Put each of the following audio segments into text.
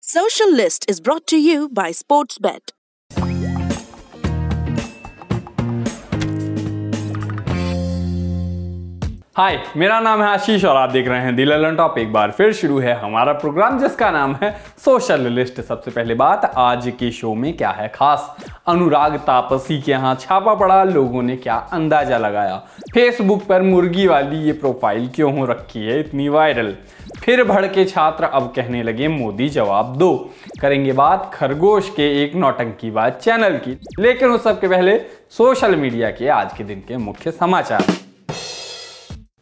Social List is brought to you by Sportsbet. हाय मेरा नाम है आशीष और आप देख रहे हैं दिल एलन टॉप एक बार फिर शुरू है हमारा प्रोग्राम जिसका नाम है सोशल लिस्ट सबसे पहले बात आज के शो में क्या है खास अनुराग तापसी के यहाँ छापा पड़ा लोगों ने क्या अंदाजा लगाया फेसबुक पर मुर्गी वाली ये प्रोफाइल क्यों हो रखी है इतनी वायरल फिर भड़के छात्र अब कहने लगे मोदी जवाब दो करेंगे बात खरगोश के एक नौटंकी बात चैनल की लेकिन उस सबके पहले सोशल मीडिया के आज के दिन के मुख्य समाचार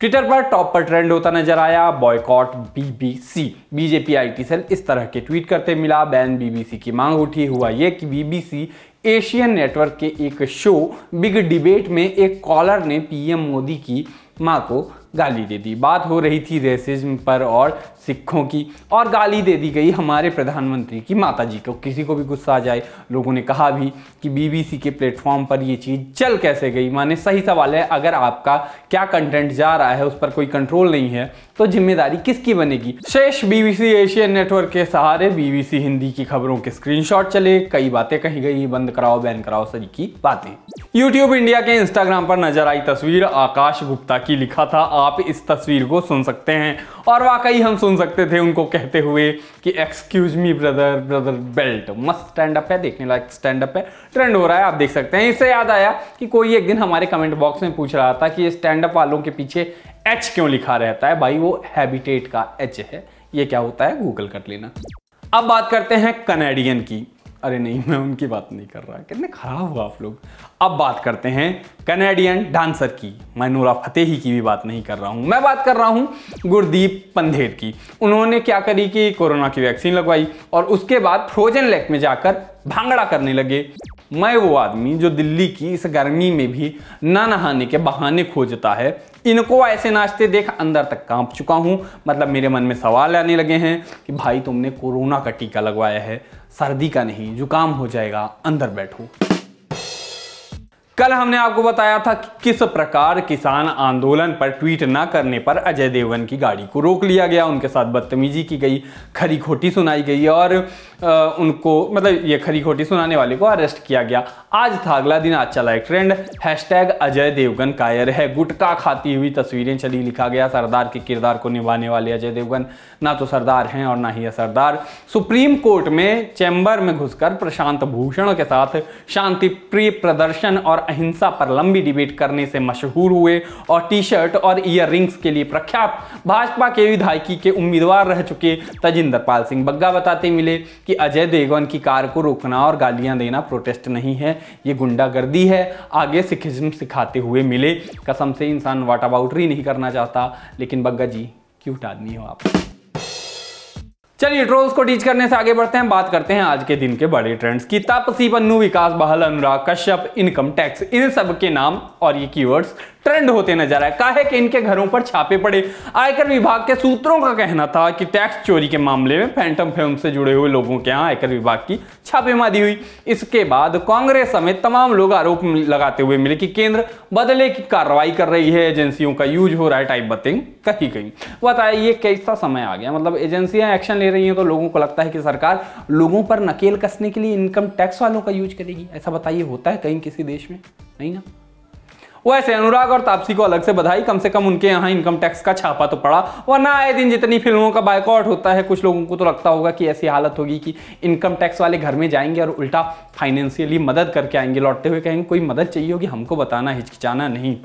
ट्विटर पर टॉप पर ट्रेंड होता नजर आया boycott BBC BJP IT cell इस तरह के ट्वीट करते मिला बैन बीबीसी की मांग उठी हुआ यह कि बीबीसी एशियन नेटवर्क के एक शो बिग डिबेट में एक कॉलर ने पीएम मोदी की मां को गाली दे दी बात हो रही थी रेसिज्म पर और सिखों की और गाली दे दी गई हमारे प्रधानमंत्री की माता जी को किसी को भी गुस्सा आ जाए लोगों ने कहा भी कि बीबीसी के प्लेटफॉर्म पर ये चीज़ चल कैसे गई माने सही सवाल है अगर आपका क्या कंटेंट जा रहा है उस पर कोई कंट्रोल नहीं है तो जिम्मेदारी किसकी बनेगी शेष बीबीसी एशियन नेटवर्क के सहारे बीबीसी हिंदी की खबरों के स्क्रीनशॉट चले कई बातें कही गई बंद कराओ बैन कराओ सभी की बातें यूट्यूब इंडिया के इंस्टाग्राम पर नजर आई तस्वीर आकाश गुप्ता की लिखा था आप इस तस्वीर को सुन सकते हैं और वाकई हम सुन सकते थे उनको कहते हुए कि excuse me brother brother belt मस्त स्टैंड अप है देखने लायक स्टैंड अप है ट्रेंड हो रहा है आप देख सकते हैं इससे याद आया कि कोई एक दिन हमारे कमेंट बॉक्स में पूछ रहा था कि स्टैंड अप वालों के पीछे एच क्यों लिखा रहता है भाई वो हैबिटेट का एच है ये क्या होता है गूगल कर लेना अब बात करते हैं कनेडियन की अरे नहीं मैं उनकी बात नहीं कर रहा कितने खराब हुआ आप लोग अब बात करते हैं कनेडियन डांसर की मैं नूरा फतेही की भी बात नहीं कर रहा हूं मैं बात कर रहा हूं गुरदीप पंधेर की उन्होंने क्या करी कि कोरोना की वैक्सीन लगवाई और उसके बाद फ्रोजन लेक में जाकर भांगड़ा करने लगे मैं वो आदमी जो दिल्ली की इस गर्मी में भी ना नहाने के बहाने खोजता है इनको ऐसे नाचते देख अंदर तक कांप चुका हूँ मतलब मेरे मन में सवाल आने लगे हैं कि भाई तुमने कोरोना का टीका लगवाया है सर्दी का नहीं जुकाम हो जाएगा अंदर बैठो कल हमने आपको बताया था कि किस प्रकार किसान आंदोलन पर ट्वीट ना करने पर अजय देवगन की गाड़ी को रोक लिया गया उनके साथ बदतमीजी की गई खरी खोटी सुनाई गई और उनको मतलब ये खरी खोटी सुनाने वाले को अरेस्ट किया गया आज था अगला दिन आज चला एक ट्रेंड हैशटैग अजय देवगन कायर है गुटका खाती हुई तस्वीरें चली लिखा गया सरदार के किरदार को निभाने वाले अजय देवगन ना तो सरदार हैं और ना ही असरदार सुप्रीम कोर्ट में चैम्बर में घुसकर प्रशांत भूषण के साथ शांति प्रिय प्रदर्शन और अहिंसा पर लंबी डिबेट करने से मशहूर हुए और टी शर्ट और ईयर रिंग्स के लिए प्रख्यात भाजपा के विधायकी के उम्मीदवार रह चुके तजिंदर पाल सिंह बग्गा बताते मिले कि अजय देवगन की कार को रोकना और गालियां देना प्रोटेस्ट नहीं है ये गुंडागर्दी है आगे सिखिज्म सिखाते हुए मिले कसम से इंसान वाट अबाउट ही नहीं करना चाहता लेकिन बग्गा जी क्यूट आदमी हो आप चलिए ट्रोल्स को टीच करने से आगे बढ़ते हैं बात करते हैं आज के दिन के बड़े ट्रेंड्स की तापसी पन्नू विकास बहल अनुराग कश्यप इनकम टैक्स इन सब के नाम और ये कीवर्ड्स ट्रेंड होते नजर आए काहे कि इनके घरों पर छापे पड़े आयकर विभाग के सूत्रों का कहना था कि टैक्स चोरी के मामले में फैंटम फिल्म से जुड़े हुए लोगों के यहाँ आयकर विभाग की छापेमारी हुई इसके बाद कांग्रेस समेत तमाम लोग आरोप लगाते हुए मिले कि केंद्र बदले की कार्रवाई कर रही है एजेंसियों का यूज हो रहा है टाइप बतेंगे कही कहीं बताइए ये कैसा समय आ गया मतलब एजेंसियां एक्शन ले रही हैं तो लोगों को लगता है कि सरकार लोगों पर नकेल कसने के लिए इनकम टैक्स वालों का यूज करेगी ऐसा बताइए होता है कहीं किसी देश में नहीं ना वैसे अनुराग और तापसी को अलग से बधाई कम से कम उनके यहाँ इनकम टैक्स का छापा तो पड़ा वरना आए दिन जितनी फिल्मों का बायकॉट होता है कुछ लोगों को तो लगता होगा कि ऐसी हालत होगी कि इनकम टैक्स वाले घर में जाएंगे और उल्टा फाइनेंशियली मदद करके आएंगे लौटते हुए कहेंगे कोई मदद चाहिए होगी हमको बताना हिचकिचाना नहीं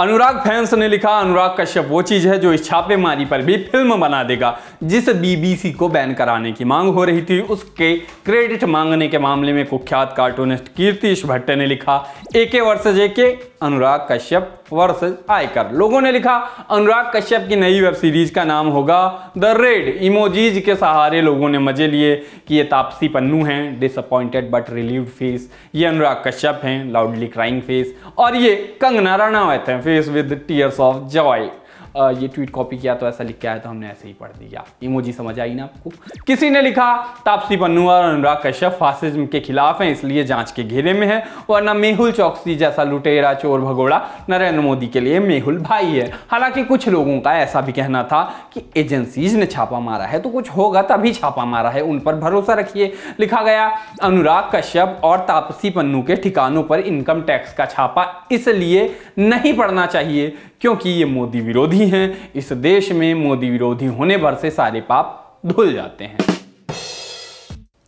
अनुराग फैंस ने लिखा अनुराग कश्यप वो चीज है जो इस छापेमारी पर भी फिल्म बना देगा जिस बीबीसी को बैन कराने की मांग हो रही थी उसके क्रेडिट मांगने के मामले में कुख्यात कार्टूनिस्ट कीर्तिश भट्ट ने लिखा एके जे के अनुराग कश्यप वर्सेस आयकर लोगों ने लिखा अनुराग कश्यप की नई वेब सीरीज का नाम होगा द रेड इमोजीज के सहारे लोगों ने मजे लिए कि ये तापसी पन्नू हैं डिसअपॉइंटेड बट रिलीव फेस ये अनुराग कश्यप हैं लाउडली क्राइंग फेस और ये कंगना रणावत हैं face with tears of joy ये ट्वीट कॉपी किया तो ऐसा लिख के आया तो हमने ऐसे ही पढ़ दिया इमोजी समझ आई ना आपको किसी ने लिखा तापसी पन्नू और अनुराग कश्यप फासिज्म के खिलाफ हैं इसलिए जांच के घेरे में है वरना मेहुल चौकसी जैसा लुटेरा चोर भगोड़ा नरेंद्र मोदी के लिए मेहुल भाई है हालांकि कुछ लोगों का ऐसा भी कहना था कि एजेंसीज ने छापा मारा है तो कुछ होगा तभी छापा मारा है उन पर भरोसा रखिए लिखा गया अनुराग कश्यप और तापसी पन्नू के ठिकानों पर इनकम टैक्स का छापा इसलिए नहीं पड़ना चाहिए क्योंकि ये मोदी विरोधी मोदी हैं इस देश में मोदी विरोधी होने भर से सारे पाप धुल जाते हैं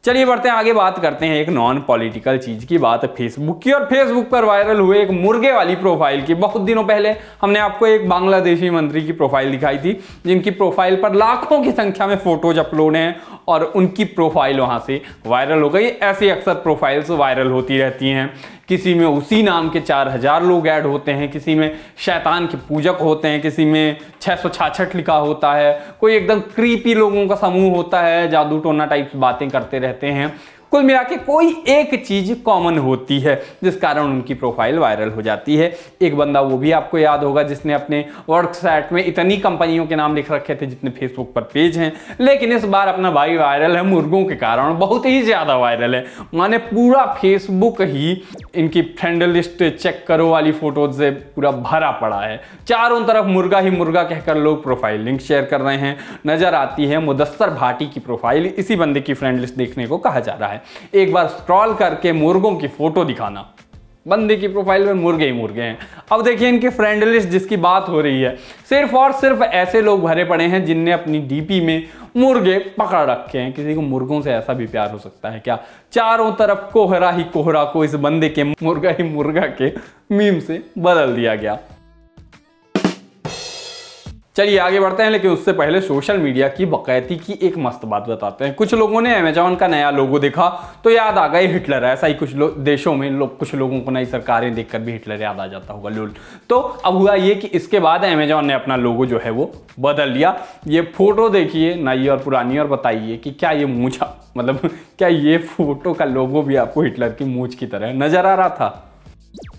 चलिए बढ़ते हैं आगे बात करते हैं एक नॉन पॉलिटिकल चीज की बात फेसबुक की और फेसबुक पर वायरल हुए एक मुर्गे वाली प्रोफाइल की बहुत दिनों पहले हमने आपको एक बांग्लादेशी मंत्री की प्रोफाइल दिखाई थी जिनकी प्रोफाइल पर लाखों की संख्या में फोटोज अपलोड हैं और उनकी प्रोफाइल वहां से वायरल हो गई ऐसी अक्सर प्रोफाइल्स वायरल होती रहती हैं किसी में उसी नाम के चार हजार लोग ऐड होते हैं किसी में शैतान के पूजक होते हैं किसी में छः लिखा होता है कोई एकदम क्रीपी लोगों का समूह होता है जादू टोना टाइप्स बातें करते रहते हैं कुल मिला के कोई एक चीज़ कॉमन होती है जिस कारण उनकी प्रोफाइल वायरल हो जाती है एक बंदा वो भी आपको याद होगा जिसने अपने वर्कसैट में इतनी कंपनियों के नाम लिख रखे थे जितने फेसबुक पर पेज हैं लेकिन इस बार अपना भाई वायरल है मुर्गों के कारण बहुत ही ज़्यादा वायरल है माने पूरा फेसबुक ही इनकी फ्रेंड लिस्ट चेक करो वाली फोटोज से पूरा भरा पड़ा है चारों तरफ मुर्गा ही मुर्गा कहकर लोग प्रोफाइल लिंक शेयर कर रहे हैं नज़र आती है मुदस्तर भाटी की प्रोफाइल इसी बंदे की फ्रेंड लिस्ट देखने को कहा जा रहा है एक बार स्क्रॉल करके मुर्गों की फोटो दिखाना बंदे की प्रोफाइल में मुर्गे ही मुर्गे हैं अब देखिए इनके फ्रेंड लिस्ट जिसकी बात हो रही है सिर्फ और सिर्फ ऐसे लोग भरे पड़े हैं जिनने अपनी डीपी में मुर्गे पकड़ रखे हैं किसी को मुर्गों से ऐसा भी प्यार हो सकता है क्या चारों तरफ कोहरा ही कोहरा को इस बंदे के मुर्गा ही मुर्गा के मीम से बदल दिया गया चलिए आगे बढ़ते हैं लेकिन उससे पहले सोशल मीडिया की बकैती की एक मस्त बात बताते हैं कुछ लोगों ने अमेजॉन का नया लोगो देखा तो याद आ गए हिटलर ऐसा ही कुछ देशों में लोग कुछ लोगों को नई सरकारें देखकर भी हिटलर याद आ जाता होगा लोल तो अब हुआ ये कि इसके बाद अमेजॉन ने अपना लोगो जो है वो बदल लिया ये फोटो देखिए नई और पुरानी और बताइए कि क्या ये मूछा मतलब क्या ये फोटो का लोगो भी आपको हिटलर की मूछ की तरह नजर आ रहा था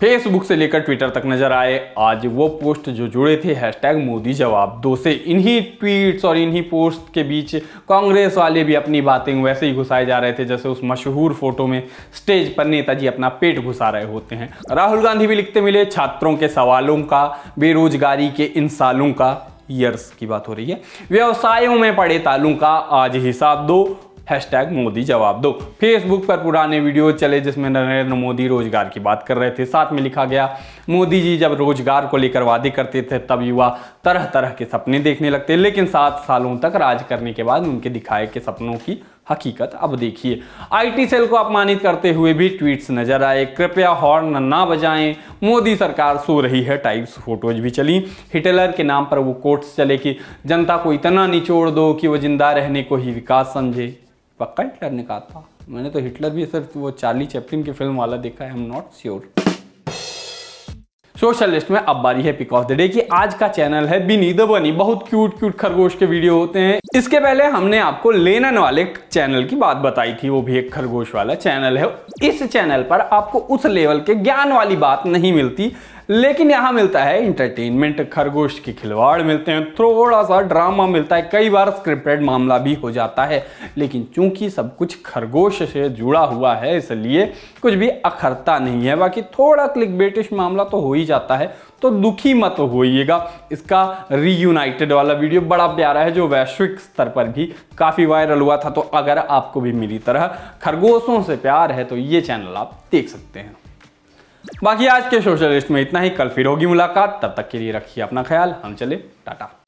फेसबुक से लेकर ट्विटर तक नजर आए आज वो पोस्ट जो जुड़े थे हैशटैग मोदी जवाब दो से इन्हीं ट्वीट्स और इन्हीं पोस्ट के बीच कांग्रेस वाले भी अपनी बातें वैसे ही घुसाए जा रहे थे जैसे उस मशहूर फोटो में स्टेज पर नेताजी अपना पेट घुसा रहे होते हैं राहुल गांधी भी लिखते मिले छात्रों के सवालों का बेरोजगारी के इन सालों का यर्स की बात हो रही है व्यवसायों में पड़े तालों का आज हिसाब दो हैशटैग मोदी जवाब दो फेसबुक पर पुराने वीडियो चले जिसमें नरेंद्र मोदी रोजगार की बात कर रहे थे साथ में लिखा गया मोदी जी जब रोजगार को लेकर वादे करते थे तब युवा तरह तरह के सपने देखने लगते लेकिन सात सालों तक राज करने के बाद उनके दिखाए के सपनों की हकीकत अब देखिए आईटी सेल को अपमानित करते हुए भी ट्वीट्स नजर आए कृपया हॉर्न ना बजाएं मोदी सरकार सो रही है टाइप्स फोटोज भी चली हिटलर के नाम पर वो कोट्स चले कि जनता को इतना निचोड़ दो कि वो जिंदा रहने को ही विकास समझे पक्का हिटलर ने कहा था मैंने तो हिटलर भी सर वो चार्ली चैप्टिन की फिल्म वाला देखा है I am not sure socialist में अब बारी है पिक ऑफ द डे की आज का चैनल है बिनी द बनी बहुत क्यूट क्यूट खरगोश के वीडियो होते हैं इसके पहले हमने आपको लेनन वाले चैनल की बात बताई थी वो भी एक खरगोश वाला चैनल है इस चैनल पर आपको उस लेवल के ज्ञान वाली बात नहीं मिलती लेकिन यहाँ मिलता है इंटरटेनमेंट खरगोश के खिलवाड़ मिलते हैं थोड़ा सा ड्रामा मिलता है कई बार स्क्रिप्टेड मामला भी हो जाता है लेकिन चूंकि सब कुछ खरगोश से जुड़ा हुआ है इसलिए कुछ भी अखरता नहीं है बाकी थोड़ा क्लिक ब्रिटिश मामला तो हो ही जाता है तो दुखी मत होइएगा इसका रीयूनाइटेड वाला वीडियो बड़ा प्यारा है जो वैश्विक स्तर पर भी काफ़ी वायरल हुआ था तो अगर आपको भी मेरी तरह खरगोशों से प्यार है तो ये चैनल आप देख सकते हैं बाकी आज के सोशलिस्ट में इतना ही कल फिर होगी मुलाकात तब तक के लिए रखिए अपना ख्याल हम चले टाटा